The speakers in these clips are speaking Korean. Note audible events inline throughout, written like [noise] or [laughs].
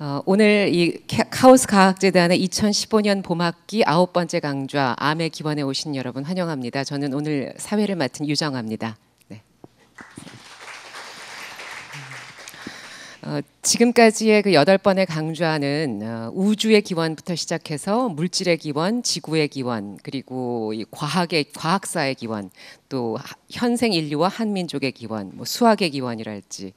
어, 오늘 이 카오스 과학재단의 2015년 봄학기 아홉 번째 강좌 암의 기원에 오신 여러분 환영합니다. 저는 오늘 사회를 맡은 유정아입니다. 네. 어, 지금까지의 그 여덟 번의 강좌는 어, 우주의 기원부터 시작해서 물질의 기원, 지구의 기원, 그리고 이 과학의 과학사의 기원, 또 현생 인류와 한민족의 기원, 뭐 수학의 기원이랄지.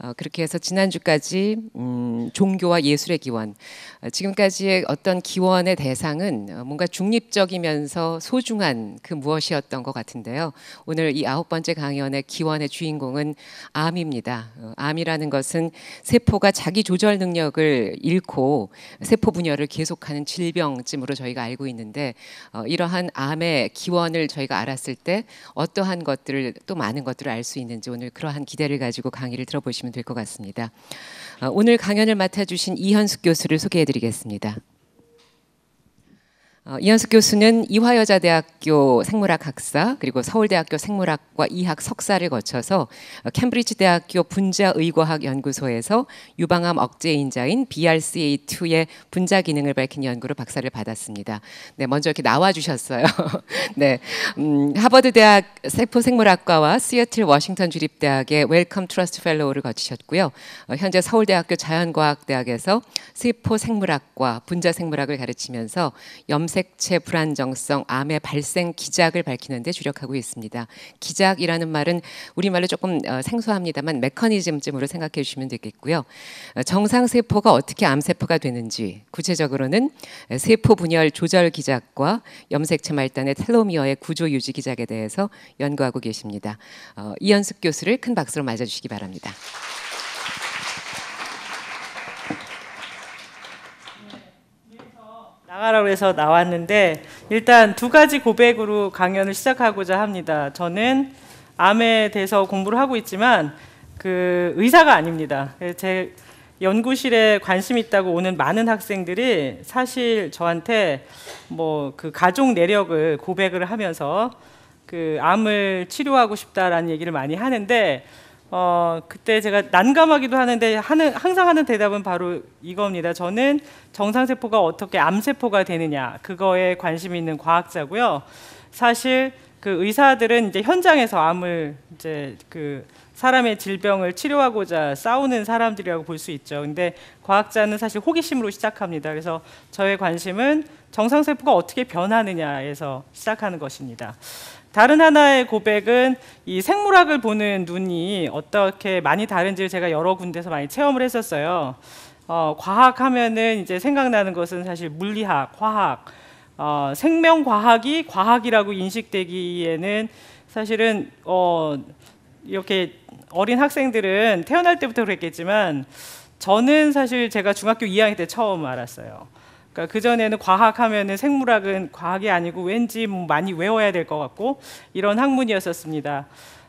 어, 그렇게 해서 지난주까지 음, 종교와 예술의 기원 어, 지금까지의 어떤 기원의 대상은 어, 뭔가 중립적이면서 소중한 그 무엇이었던 것 같은데요. 오늘 이 아홉 번째 강연의 기원의 주인공은 암입니다. 어, 암이라는 것은 세포가 자기 조절 능력을 잃고 세포 분열을 계속하는 질병쯤으로 저희가 알고 있는데 어, 이러한 암의 기원을 저희가 알았을 때 어떠한 것들을 또 많은 것들을 알 수 있는지 오늘 그러한 기대를 가지고 강의를 들어보시면. 보시면 될것 같습니다. 어, 오늘 강연을 맡아주신 이현숙 교수를 소개해드리겠습니다. 어, 이현숙 교수는 이화여자대학교 생물학 학사 그리고 서울대학교 생물학과 이학 석사를 거쳐서 어, 캠브리지 대학교 분자의과학 연구소에서 유방암 억제 인자인 BRCA2의 분자 기능을 밝힌 연구로 박사를 받았습니다. 네, 먼저 이렇게 나와 주셨어요. [laughs] 네, 음, 하버드 대학 세포 생물학과와 시애틀 워싱턴 주립 대학의 웰컴 트러스트 펠로우를 거치셨고요. 어, 현재 서울대학교 자연과학대학에서 세포 생물학과 분자 생물학을 가르치면서 염색 염색체 불안정성, 암의 발생 기작을 밝히는 데 주력하고 있습니다. 기작이라는 말은 우리말로 조금 어, 생소합니다만 메커니즘쯤으로 생각해 주시면 되겠고요. 어, 정상 세포가 어떻게 암 세포가 되는지 구체적으로는 세포 분열 조절 기작과 염색체 말단의 텔로미어의 구조 유지 기작에 대해서 연구하고 계십니다. 어, 이현숙 교수를 큰 박수로 맞아 주시기 바랍니다. 나가라고 해서 나왔는데 일단 두 가지 고백으로 강연을 시작하고자 합니다. 저는 암에 대해서 공부를 하고 있지만 그 의사가 아닙니다. 제 연구실에 관심 있다고 오는 많은 학생들이 사실 저한테 뭐 그 가족 내력을 고백을 하면서 그 암을 치료하고 싶다라는 얘기를 많이 하는데 어, 그때 제가 난감하기도 하는데 하는, 항상 하는 대답은 바로 이겁니다. 저는 정상세포가 어떻게 암세포가 되느냐 그거에 관심 있는 과학자고요. 사실 그 의사들은 이제 현장에서 암을 이제 그 사람의 질병을 치료하고자 싸우는 사람들이라고 볼 수 있죠. 근데 과학자는 사실 호기심으로 시작합니다. 그래서 저의 관심은 정상세포가 어떻게 변하느냐에서 시작하는 것입니다. 다른 하나의 고백은 이 생물학을 보는 눈이 어떻게 많이 다른지를 제가 여러 군데서 많이 체험을 했었어요. 어, 과학 하면은 이제 생각나는 것은 사실 물리학, 화학, 어, 생명과학이 과학이라고 인식되기에는 사실은 어, 이렇게 어린 학생들은 태어날 때부터 그랬겠지만 저는 사실 제가 중학교 2학년 때 처음 알았어요. 그러니까 그 전에는 과학 하면 생물학은 과학이 아니고 왠지 뭐 많이 외워야 될 것 같고 이런 학문이었었습니다.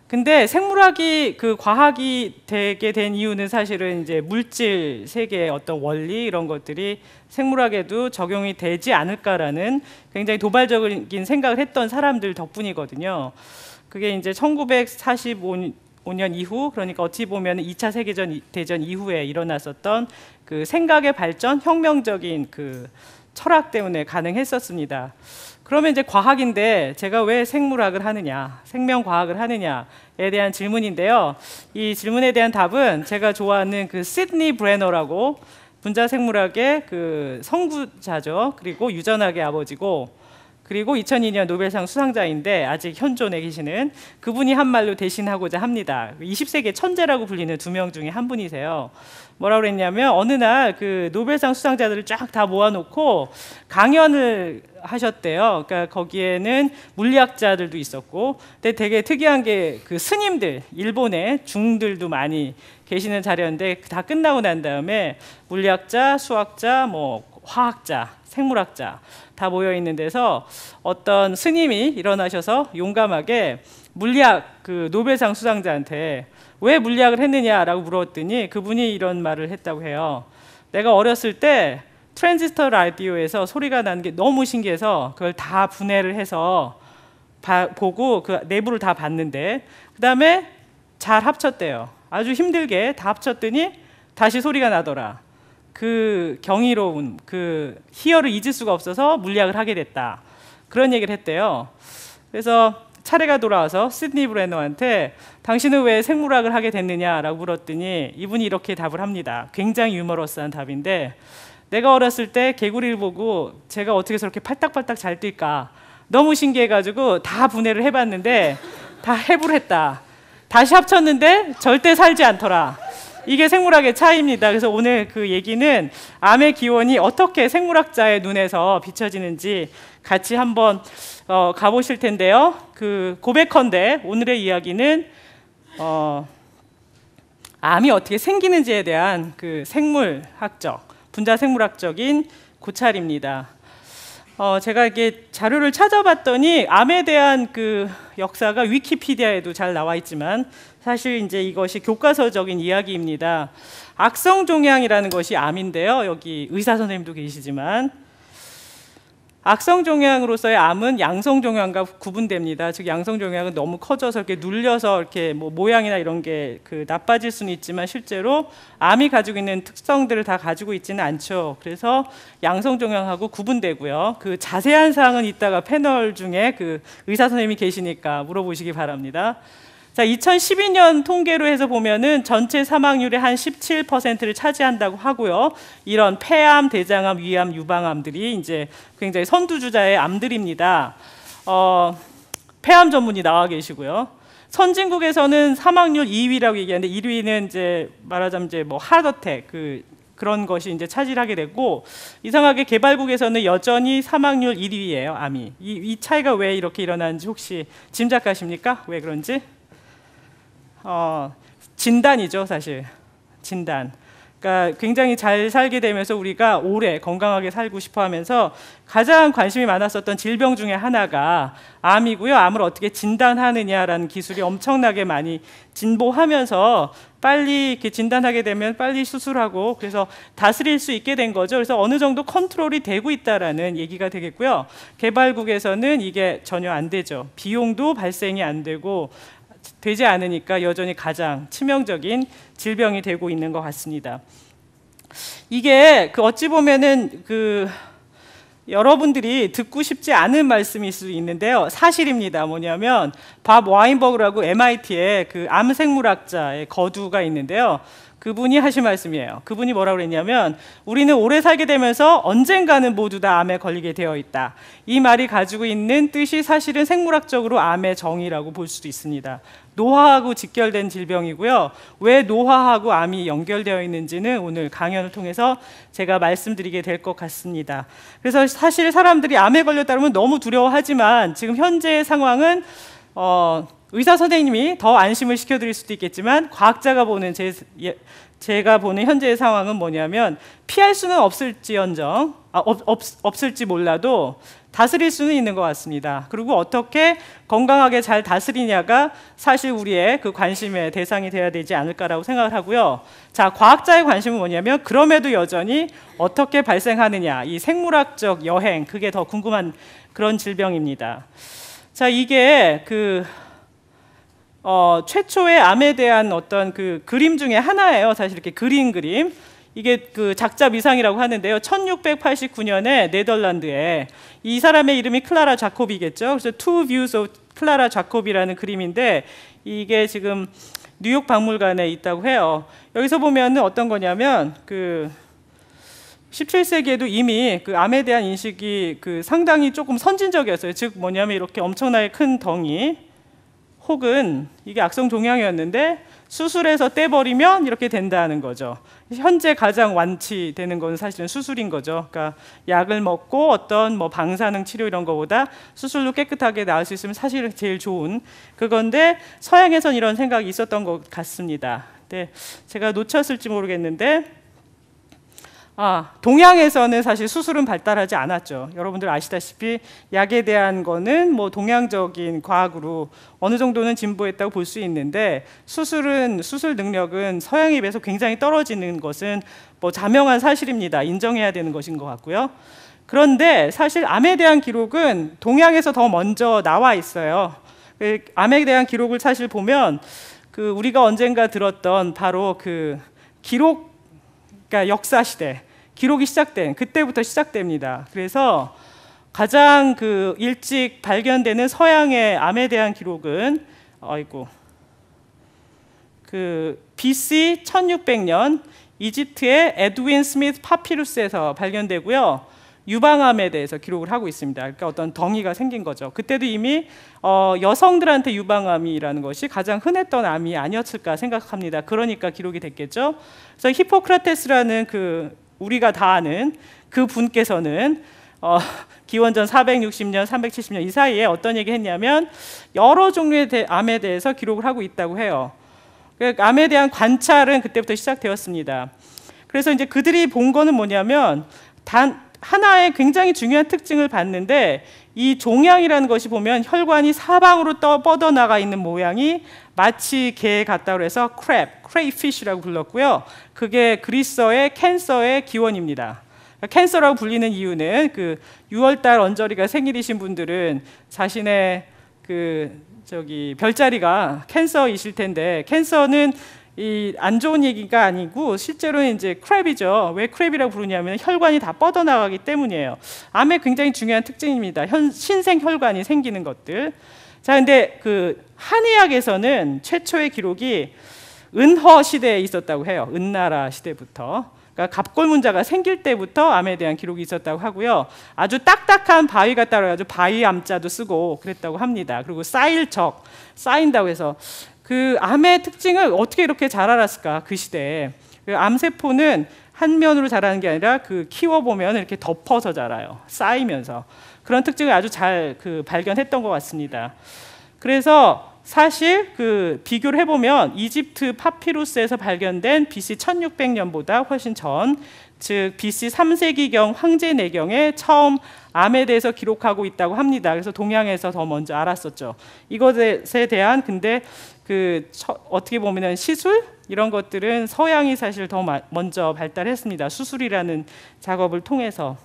근데 생물학이 그 과학이 되게 된 이유는 사실은 이제 물질 세계의 어떤 원리 이런 것들이 생물학에도 적용이 되지 않을까라는 굉장히 도발적인 생각을 했던 사람들 덕분이거든요. 그게 이제 1 9 4 5 5년 이후 그러니까 어찌 보면 2차 세계전 대전 이후에 일어났었던 그 생각의 발전, 혁명적인 그 철학 때문에 가능했었습니다. 그러면 이제 과학인데 제가 왜 생물학을 하느냐, 생명과학을 하느냐에 대한 질문인데요. 이 질문에 대한 답은 제가 좋아하는 그 시드니 브레너라고 분자생물학의 그 선구자죠. 그리고 유전학의 아버지고 그리고 2002년 노벨상 수상자인데 아직 현존에 계시는 그분이 한 말로 대신하고자 합니다. 20세기 천재라고 불리는 두 명 중에 한 분이세요. 뭐라고 그랬냐면 어느 날 그 노벨상 수상자들을 쫙 다 모아놓고 강연을 하셨대요. 그러니까 거기에는 물리학자들도 있었고, 근데 되게 특이한 게 그 스님들, 일본의 중들도 많이 계시는 자리였는데 다 끝나고 난 다음에 물리학자, 수학자, 뭐 화학자, 생물학자 다 모여 있는 데서 어떤 스님이 일어나셔서 용감하게 물리학 그 노벨상 수상자한테 왜 물리학을 했느냐라고 물었더니 그분이 이런 말을 했다고 해요. 내가 어렸을 때 트랜지스터 라디오에서 소리가 나는 게 너무 신기해서 그걸 다 분해를 해서 바, 보고 그 내부를 다 봤는데 그다음에 잘 합쳤대요. 아주 힘들게 다 합쳤더니 다시 소리가 나더라. 그 경이로운 그 희열을 잊을 수가 없어서 물리학을 하게 됐다. 그런 얘기를 했대요. 그래서 차례가 돌아와서 시드니 브레너한테 당신은 왜 생물학을 하게 됐느냐라고 물었더니 이분이 이렇게 답을 합니다. 굉장히 유머러스한 답인데 내가 어렸을 때 개구리를 보고 제가 어떻게 저렇게 팔딱팔딱 잘 뛸까 너무 신기해가지고 다 분해를 해봤는데 다 해부를 했다. 다시 합쳤는데 절대 살지 않더라. 이게 생물학의 차이입니다. 그래서 오늘 그 얘기는 암의 기원이 어떻게 생물학자의 눈에서 비춰지는지 같이 한번 어, 가보실 텐데요. 그 고백컨대 오늘의 이야기는 어, 암이 어떻게 생기는지에 대한 그 생물학적 분자 생물학적인 고찰입니다. 어, 제가 이게 자료를 찾아봤더니 암에 대한 그 역사가 위키피디아에도 잘 나와 있지만 사실 이제 이것이 교과서적인 이야기입니다. 악성 종양이라는 것이 암인데요. 여기 의사 선생님도 계시지만 악성 종양으로서의 암은 양성 종양과 구분됩니다. 즉 양성 종양은 너무 커져서 이렇게 눌려서 이렇게 뭐 모양이나 이런 게그 나빠질 수는 있지만 실제로 암이 가지고 있는 특성들을 다 가지고 있지는 않죠. 그래서 양성 종양하고 구분되고요. 그 자세한 사항은 이따가 패널 중에 그 의사 선생님이 계시니까 물어보시기 바랍니다. 자, 2012년 통계로 해서 보면은 전체 사망률의 한 17%를 차지한다고 하고요. 이런 폐암, 대장암, 위암, 유방암들이 이제 굉장히 선두주자의 암들입니다. 어, 폐암 전문이 나와 계시고요. 선진국에서는 사망률 2위라고 얘기하는데 1위는 이제 말하자면 이제 뭐하드택그 그런 것이 이제 차지하게 됐고 이상하게 개발국에서는 여전히 사망률 1위예요 암이 이, 이 차이가 왜 이렇게 일어나지 혹시 짐작하십니까 왜 그런지 어, 진단이죠, 사실. 진단. 그러니까 굉장히 잘 살게 되면서 우리가 오래 건강하게 살고 싶어 하면서 가장 관심이 많았었던 질병 중에 하나가 암이고요. 암을 어떻게 진단하느냐라는 기술이 엄청나게 많이 진보하면서 빨리 이렇게 진단하게 되면 빨리 수술하고 그래서 다스릴 수 있게 된 거죠. 그래서 어느 정도 컨트롤이 되고 있다라는 얘기가 되겠고요. 개발국에서는 이게 전혀 안 되죠. 비용도 발생이 안 되고 되지 않으니까 여전히 가장 치명적인 질병이 되고 있는 것 같습니다. 이게 그 어찌 보면은 그 여러분들이 듣고 싶지 않은 말씀일 수 있는데요. 사실입니다. 뭐냐면 밥 와인버그라고 MIT의 그 암생물학자의 거두가 있는데요. 그분이 하신 말씀이에요. 그분이 뭐라고 그랬냐면 우리는 오래 살게 되면서 언젠가는 모두 다 암에 걸리게 되어 있다. 이 말이 가지고 있는 뜻이 사실은 생물학적으로 암의 정의라고 볼 수도 있습니다. 노화하고 직결된 질병이고요. 왜 노화하고 암이 연결되어 있는지는 오늘 강연을 통해서 제가 말씀드리게 될 것 같습니다. 그래서 사실 사람들이 암에 걸렸다 그면 너무 두려워하지만 지금 현재의 상황은 어 의사 선생님이 더 안심을 시켜드릴 수도 있겠지만 과학자가 보는 제, 예, 제가 보는 현재의 상황은 뭐냐면 피할 수는 없을지언정 아, 없, 없, 없을지 몰라도 다스릴 수는 있는 것 같습니다. 그리고 어떻게 건강하게 잘 다스리냐가 사실 우리의 그 관심의 대상이 돼야 되지 않을까라고 생각을 하고요. 자, 과학자의 관심은 뭐냐면 그럼에도 여전히 어떻게 발생하느냐, 이 생물학적 여행 그게 더 궁금한 그런 질병입니다. 자, 이게 그 어, 최초의 암에 대한 어떤 그 그림 중에 하나예요. 사실 이렇게 그린 그림. 이게 그 작자 미상이라고 하는데요. 1689년에 네덜란드에 이 사람의 이름이 클라라 자콥이겠죠 그래서 Two Views of 클라라 자콥이라는 그림인데 이게 지금 뉴욕 박물관에 있다고 해요. 여기서 보면은 어떤 거냐면 그 17세기에도 이미 그 암에 대한 인식이 그 상당히 조금 선진적이었어요. 즉 뭐냐면 이렇게 엄청나게 큰 덩이 혹은 이게 악성 종양이었는데 수술해서 떼버리면 이렇게 된다는 거죠. 현재 가장 완치되는 건 사실은 수술인 거죠. 그러니까 약을 먹고 어떤 뭐 방사능 치료 이런 거보다 수술로 깨끗하게 나을 수 있으면 사실 제일 좋은 그건데 서양에선 이런 생각이 있었던 것 같습니다. 근데 네, 제가 놓쳤을지 모르겠는데 아, 동양에서는 사실 수술은 발달하지 않았죠. 여러분들 아시다시피 약에 대한 거는 뭐 동양적인 과학으로 어느 정도는 진보했다고 볼 수 있는데 수술은 수술 능력은 서양에 비해서 굉장히 떨어지는 것은 뭐 자명한 사실입니다. 인정해야 되는 것인 것 같고요. 그런데 사실 암에 대한 기록은 동양에서 더 먼저 나와 있어요. 그 암에 대한 기록을 사실 보면 그 우리가 언젠가 들었던 바로 그 기록 그러니까 역사 시대 기록이 시작된 그때부터 시작됩니다. 그래서 가장 그 일찍 발견되는 서양의 암에 대한 기록은 아이고 그 BC 1600년 이집트의 에드윈 스미스 파피루스에서 발견되고요. 유방암에 대해서 기록을 하고 있습니다. 그러니까 어떤 덩이가 생긴 거죠. 그때도 이미 어, 여성들한테 유방암이라는 것이 가장 흔했던 암이 아니었을까 생각합니다. 그러니까 기록이 됐겠죠. 그래서 히포크라테스라는 그 우리가 다 아는 그 분께서는 어, 기원전 460년, 370년 이 사이에 어떤 얘기 했냐면 여러 종류의 대, 암에 대해서 기록을 하고 있다고 해요. 그러니까 암에 대한 관찰은 그때부터 시작되었습니다. 그래서 이제 그들이 본 거는 뭐냐면 단 하나의 굉장히 중요한 특징을 봤는데 이 종양이라는 것이 보면 혈관이 사방으로 떠 뻗어나가 있는 모양이 마치 개 같다 그래서 크랩, 크레이피쉬라고 불렀고요. 그게 그리스어의 캔서의 기원입니다. 캔서라고 그러니까 불리는 이유는 그 6월달 언저리가 생일이신 분들은 자신의 그 저기 별자리가 캔서이실 텐데 캔서는 이안 좋은 얘기가 아니고 실제로 이제 크랩이죠. 왜 크랩이라고 부르냐면 혈관이 다 뻗어나가기 때문이에요. 암의 굉장히 중요한 특징입니다. 현, 신생 혈관이 생기는 것들. 자, 근데 그 한의학에서는 최초의 기록이 은허 시대에 있었다고 해요. 은나라 시대부터. 그러니까 갑골문자가 생길 때부터 암에 대한 기록이 있었다고 하고요. 아주 딱딱한 바위가 따라가지고 바위암자도 쓰고 그랬다고 합니다. 그리고 쌓일 적, 쌓인다고 해서 그 암의 특징을 어떻게 이렇게 잘 알았을까 그 시대에 그 암세포는 한 면으로 자라는 게 아니라 그 키워보면 이렇게 덮어서 자라요 쌓이면서 그런 특징을 아주 잘 그 발견했던 것 같습니다 그래서 사실 그 비교를 해보면 이집트 파피루스에서 발견된 BC 1600년보다 훨씬 전, 즉 BC 3세기경 황제 내경에 처음 암에 대해서 기록하고 있다고 합니다. 그래서 동양에서 더 먼저 알았었죠. 이것에 대한 근데 그 어떻게 보면 시술 이런 것들은 서양이 사실 더 먼저 발달했습니다. 수술이라는 작업을 통해서.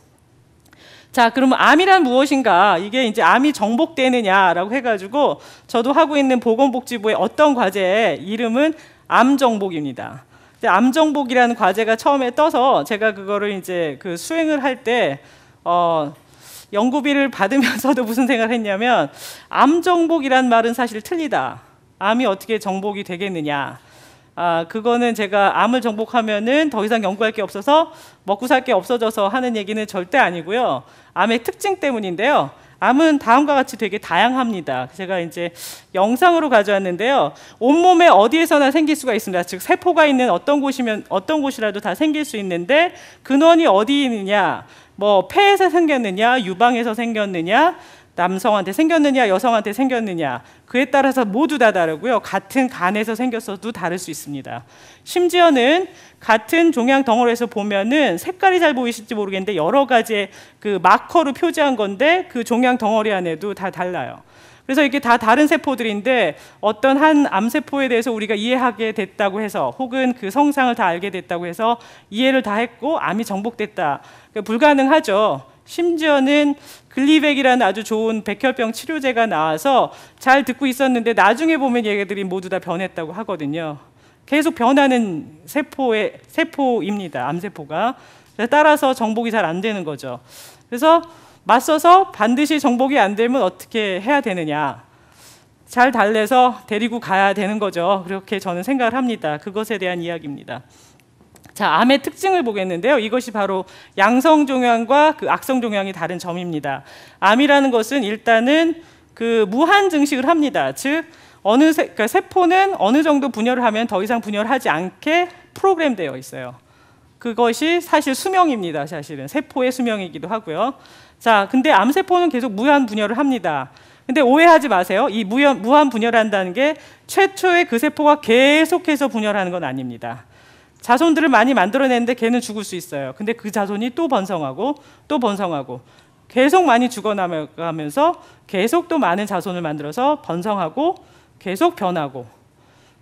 자, 그러면 암이란 무엇인가? 이게 이제 암이 정복되느냐라고 해가지고 저도 하고 있는 보건복지부의 어떤 과제의 이름은 암 정복입니다. 암 정복이라는 과제가 처음에 떠서 제가 그거를 이제 그 수행을 할때 어, 연구비를 받으면서도 [laughs] 무슨 생각을 했냐면 암 정복이란 말은 사실 틀리다. 암이 어떻게 정복이 되겠느냐. 아, 그거는 제가 암을 정복하면은 더 이상 연구할 게 없어서 먹고 살 게 없어져서 하는 얘기는 절대 아니고요. 암의 특징 때문인데요. 암은 다음과 같이 되게 다양합니다. 제가 이제 영상으로 가져왔는데요. 온몸에 어디에서나 생길 수가 있습니다. 즉 세포가 있는 어떤 곳이면 어떤 곳이라도 다 생길 수 있는데 근원이 어디 있느냐? 뭐 폐에서 생겼느냐? 유방에서 생겼느냐? 남성한테 생겼느냐 여성한테 생겼느냐 그에 따라서 모두 다 다르고요. 같은 간에서 생겼어도 다를 수 있습니다. 심지어는 같은 종양 덩어리에서 보면은 색깔이 잘 보이실지 모르겠는데 여러 가지의 그 마커로 표지한 건데 그 종양 덩어리 안에도 다 달라요. 그래서 이게 다 다른 세포들인데 어떤 한 암세포에 대해서 우리가 이해하게 됐다고 해서 혹은 그 성상을 다 알게 됐다고 해서 이해를 다 했고 암이 정복됐다. 그러니까 불가능하죠. 심지어는 글리백이라는 아주 좋은 백혈병 치료제가 나와서 잘 듣고 있었는데 나중에 보면 얘네들이 모두 다 변했다고 하거든요. 계속 변하는 세포의 세포입니다. 암세포가. 따라서 정복이 잘 안 되는 거죠. 그래서 맞서서 반드시 정복이 안 되면 어떻게 해야 되느냐. 잘 달래서 데리고 가야 되는 거죠. 그렇게 저는 생각을 합니다. 그것에 대한 이야기입니다. 자, 암의 특징을 보겠는데요. 이것이 바로 양성 종양과 그 악성 종양이 다른 점입니다. 암이라는 것은 일단은 그 무한 증식을 합니다. 즉 어느 세, 그러니까 세포는 어느 정도 분열을 하면 더 이상 분열하지 않게 프로그램되어 있어요. 그것이 사실 수명입니다. 사실은 세포의 수명이기도 하고요. 자, 근데 암세포는 계속 무한 분열을 합니다. 근데 오해하지 마세요. 이무 무한 분열한다는 게 최초의 그 세포가 계속해서 분열하는 건 아닙니다. 자손들을 많이 만들어내는데 걔는 죽을 수 있어요. 근데 그 자손이 또 번성하고 또 번성하고 계속 많이 죽어나가면서 계속 또 많은 자손을 만들어서 번성하고 계속 변하고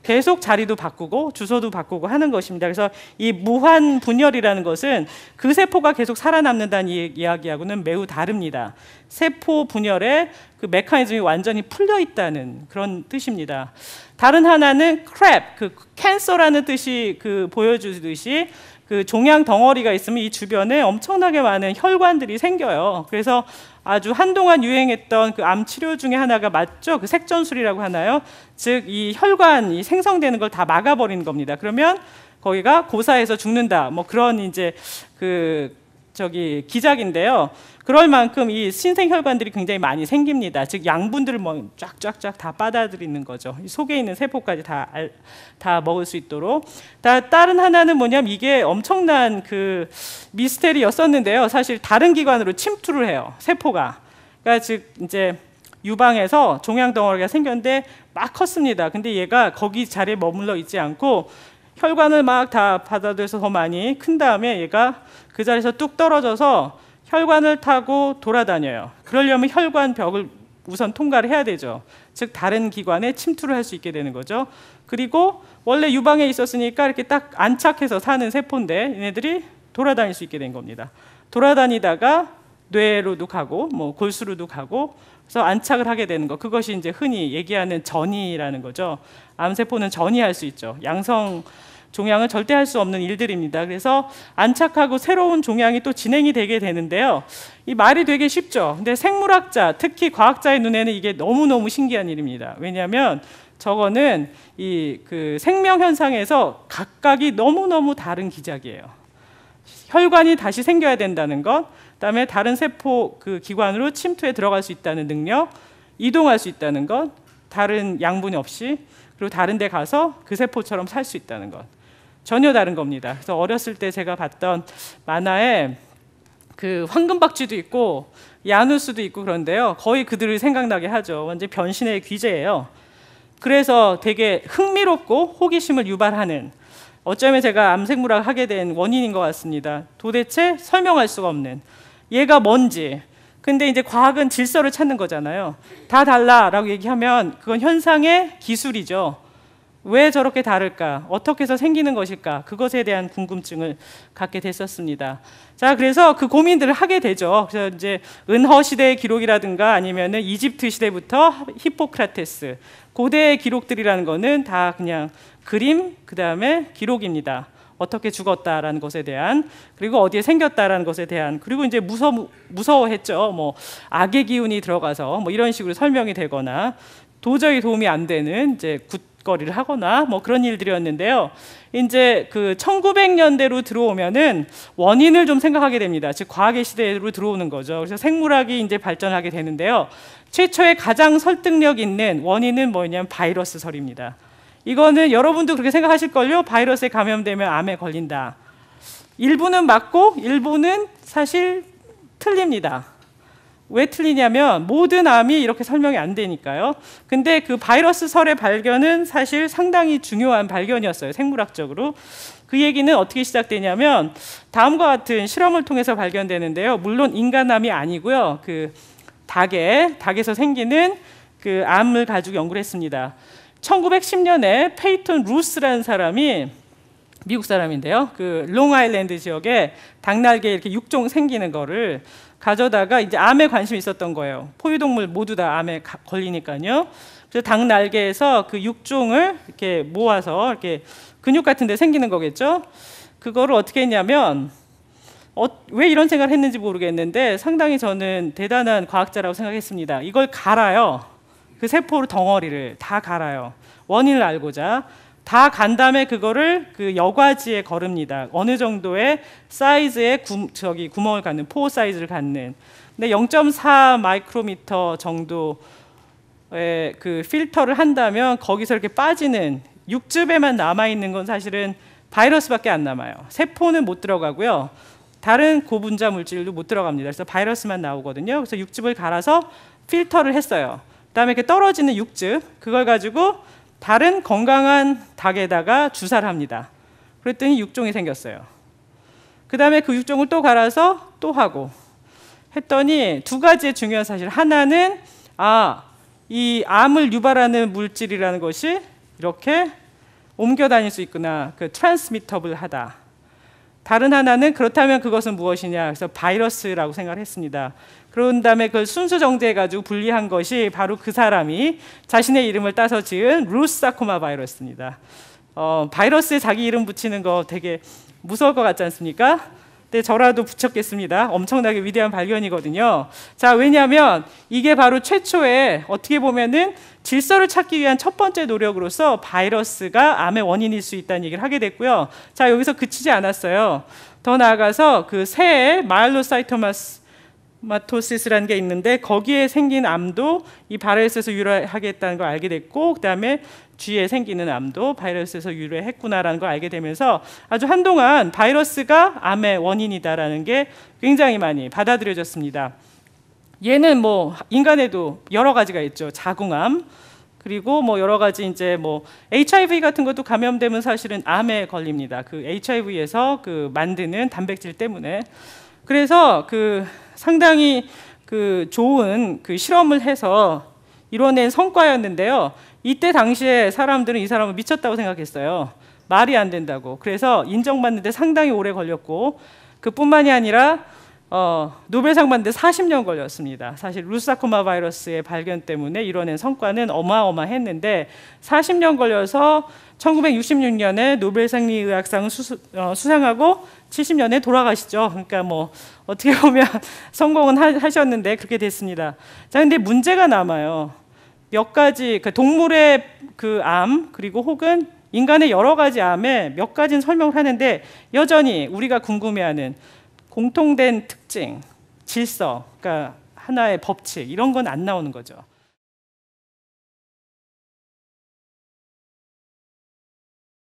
계속 자리도 바꾸고 주소도 바꾸고 하는 것입니다. 그래서 이 무한 분열이라는 것은 그 세포가 계속 살아남는다는 이야기하고는 매우 다릅니다. 세포 분열의 그 메커니즘이 완전히 풀려 있다는 그런 뜻입니다. 다른 하나는 crap, 그 캔서라는 뜻이 그 보여주듯이 그 종양 덩어리가 있으면 이 주변에 엄청나게 많은 혈관들이 생겨요. 그래서 아주 한동안 유행했던 그 암 치료 중에 하나가 맞죠? 그 색전술이라고 하나요? 즉 이 혈관이 생성되는 걸 다 막아버리는 겁니다. 그러면 거기가 고사해서 죽는다. 뭐 그런 이제 그 저기 기작인데요. 그럴 만큼 이 신생 혈관들이 굉장히 많이 생깁니다. 즉 양분들을 뭐 쫙쫙쫙 다 받아들이는 거죠. 이 속에 있는 세포까지 다 알, 다 먹을 수 있도록. 다, 다른 하나는 뭐냐면 이게 엄청난 그 미스테리였었는데요. 사실 다른 기관으로 침투를 해요. 세포가. 그러니까 즉 이제 유방에서 종양 덩어리가 생겼는데 막 컸습니다. 근데 얘가 거기 자리에 머물러 있지 않고 혈관을 막 다 받아들여서 더 많이 큰 다음에 얘가 그 자리에서 뚝 떨어져서 혈관을 타고 돌아다녀요. 그러려면 혈관 벽을 우선 통과를 해야 되죠. 즉 다른 기관에 침투를 할 수 있게 되는 거죠. 그리고 원래 유방에 있었으니까 이렇게 딱 안착해서 사는 세포인데 얘네들이 돌아다닐 수 있게 된 겁니다. 돌아다니다가 뇌로도 가고 뭐 골수로도 가고 그래서 안착을 하게 되는 거 그것이 이제 흔히 얘기하는 전이라는 거죠. 암세포는 전이할 수 있죠. 양성 종양은 절대 할 수 없는 일들입니다. 그래서 안착하고 새로운 종양이 또 진행이 되게 되는데요. 이 말이 되게 쉽죠. 근데 생물학자, 특히 과학자의 눈에는 이게 너무너무 신기한 일입니다. 왜냐하면 저거는 이 그 생명 현상에서 각각이 너무너무 다른 기작이에요. 혈관이 다시 생겨야 된다는 것, 그다음에 다른 세포 그 기관으로 침투에 들어갈 수 있다는 능력, 이동할 수 있다는 것, 다른 양분 없이 그리고 다른 데 가서 그 세포처럼 살 수 있다는 것. 전혀 다른 겁니다. 그래서 어렸을 때 제가 봤던 만화에 그 황금박쥐도 있고 야누스도 있고 그런데요. 거의 그들을 생각나게 하죠. 완전 변신의 귀재예요. 그래서 되게 흥미롭고 호기심을 유발하는 어쩌면 제가 암생물학 하게 된 원인인 것 같습니다. 도대체 설명할 수가 없는 얘가 뭔지. 근데 이제 과학은 질서를 찾는 거잖아요. 다 달라라고 얘기하면 그건 현상의 기술이죠. 왜 저렇게 다를까? 어떻게 해서 생기는 것일까? 그것에 대한 궁금증을 갖게 됐었습니다. 자, 그래서 그 고민들을 하게 되죠. 그래서 이제 은허 시대의 기록이라든가 아니면은 이집트 시대부터 히포크라테스, 고대의 기록들이라는 거는 다 그냥 그림, 그다음에 기록입니다. 어떻게 죽었다라는 것에 대한 그리고 어디에 생겼다라는 것에 대한 그리고 이제 무서 무서워했죠. 뭐 악의 기운이 들어가서 뭐 이런 식으로 설명이 되거나 도저히 도움이 안 되는 이제 굿 거리를 하거나 뭐 그런 일들이었는데요. 이제 그 1900년대로 들어오면은 원인을 좀 생각하게 됩니다. 즉 과학의 시대로 들어오는 거죠. 그래서 생물학이 이제 발전하게 되는데요. 최초의 가장 설득력 있는 원인은 뭐냐면 바이러스설입니다. 이거는 여러분도 그렇게 생각하실 걸요. 바이러스에 감염되면 암에 걸린다. 일부는 맞고 일부는 사실 틀립니다. 왜 틀리냐면 모든 암이 이렇게 설명이 안 되니까요. 근데 그 바이러스 설의 발견은 사실 상당히 중요한 발견이었어요. 생물학적으로. 그 얘기는 어떻게 시작되냐면 다음과 같은 실험을 통해서 발견되는데요. 물론 인간암이 아니고요. 그 닭에 닭에서 생기는 그 암을 가지고 연구를 했습니다. 1910년에 페이턴 루스라는 사람이 미국 사람인데요. 그 롱아일랜드 지역에 닭날개 이렇게 육종 생기는 거를 가져다가 이제 암에 관심이 있었던 거예요. 포유동물 모두 다 암에 가, 걸리니까요. 그래서 닭 날개에서 그 육종을 이렇게 모아서 이렇게 근육 같은 데 생기는 거겠죠. 그거를 어떻게 했냐면 어, 왜 이런 생각을 했는지 모르겠는데 상당히 저는 대단한 과학자라고 생각했습니다. 이걸 갈아요. 그 세포를 덩어리를 다 갈아요. 원인을 알고자. 다간 다음에 그거를 그 여과지에 걸읍니다 어느 정도의 사이즈의 구, 저기 구멍을 갖는 포 사이즈를 갖는. 근데 0.4 마이크로미터 정도의 그 필터를 한다면 거기서 이렇게 빠지는 육즙에만 남아 있는 건 사실은 바이러스밖에 안 남아요. 세포는 못 들어가고요. 다른 고분자 물질도 못 들어갑니다. 그래서 바이러스만 나오거든요. 그래서 육즙을 갈아서 필터를 했어요. 그다음에 이렇게 떨어지는 육즙 그걸 가지고 다른 건강한 닭에다가 주사를 합니다. 그랬더니 육종이 생겼어요. 그 다음에 그 육종을 또 갈아서 또 하고 했더니 두 가지의 중요한 사실. 하나는 아, 이 암을 유발하는 물질이라는 것이 이렇게 옮겨 다닐 수 있구나. 그 트랜스미터블하다. 다른 하나는 그렇다면 그것은 무엇이냐? 그래서 바이러스라고 생각을 했습니다. 그런 다음에 그걸 순수 정제해가지고 분리한 것이 바로 그 사람이 자신의 이름을 따서 지은 루스사코마 바이러스입니다. 어, 바이러스에 자기 이름 붙이는 거 되게 무서울 것 같지 않습니까? 근데 저라도 붙였겠습니다. 엄청나게 위대한 발견이거든요. 자, 왜냐하면 이게 바로 최초의 어떻게 보면은 질서를 찾기 위한 첫 번째 노력으로서 바이러스가 암의 원인일 수 있다는 얘기를 하게 됐고요. 자, 여기서 그치지 않았어요. 더 나아가서 그 새의 마일로사이토마스 마토시스라는 게 있는데 거기에 생긴 암도 이 바이러스에서 유래하겠다는 걸 알게 됐고 그다음에 쥐에 생기는 암도 바이러스에서 유래했구나라는 걸 알게 되면서 아주 한동안 바이러스가 암의 원인이다라는 게 굉장히 많이 받아들여졌습니다. 얘는 뭐 인간에도 여러 가지가 있죠. 자궁암 그리고 뭐 여러 가지 이제 뭐 HIV 같은 것도 감염되면 사실은 암에 걸립니다. 그 HIV에서 그 만드는 단백질 때문에 그래서 그 상당히 그 좋은 그 실험을 해서 이뤄낸 성과였는데요. 이때 당시에 사람들은 이 사람을 미쳤다고 생각했어요. 말이 안 된다고. 그래서 인정받는데 상당히 오래 걸렸고 그뿐만이 아니라 어, 노벨상 받는데 40년 걸렸습니다. 사실 루사코마 바이러스의 발견 때문에 이뤄낸 성과는 어마어마했는데 40년 걸려서 1966년에 노벨 상리의학상 수수, 어, 수상하고 70년에 돌아가시죠. 그러니까 뭐 어떻게 보면 [laughs] 성공은 하, 하셨는데 그렇게 됐습니다. 자, 근데 문제가 남아요. 몇 가지 그 동물의 그 암 그리고 혹은 인간의 여러 가지 암에 몇 가지는 설명을 하는데 여전히 우리가 궁금해하는 공통된 특징, 질서, 그러니까 하나의 법칙 이런 건 안 나오는 거죠.